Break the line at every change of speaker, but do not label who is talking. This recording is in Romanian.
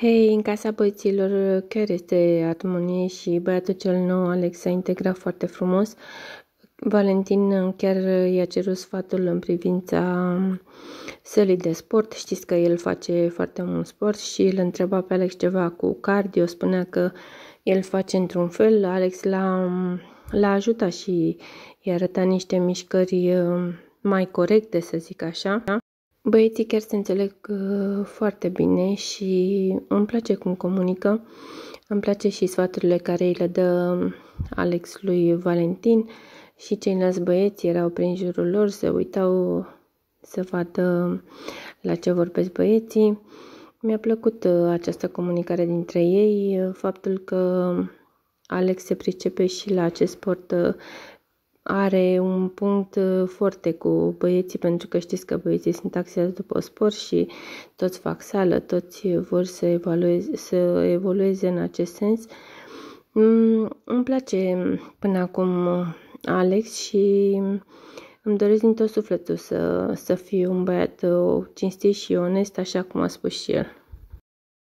Hei, în casa băieților chiar este armonie și băiatul cel nou, Alex, s-a integrat foarte frumos. Valentin chiar i-a cerut sfatul în privința sălii de sport. Știți că el face foarte mult sport și îl întreba pe Alex ceva cu cardio. Spunea că el face într-un fel. Alex l-a, l-a ajutat și i-a arătat niște mișcări uh, mai corecte, să zic așa. Băieții chiar se înțeleg uh, foarte bine și îmi place cum comunică. Îmi place și sfaturile care îi le dă Alex lui Valentin și ceilalți băieți erau prin jurul lor, se uitau să vadă la ce vorbesc băieții. Mi-a plăcut uh, această comunicare dintre ei, uh, faptul că Alex se pricepe și la acest sport are un punct uh, foarte cu băieții, pentru că știți că băieții sunt taxați după spor și toți fac sală, toți vor să evolueze, să evolueze în acest sens. Mm, îmi place până acum uh, Alex și îmi doresc din tot sufletul să, să fiu un băiat uh, cinstit și onest, așa cum a spus și el.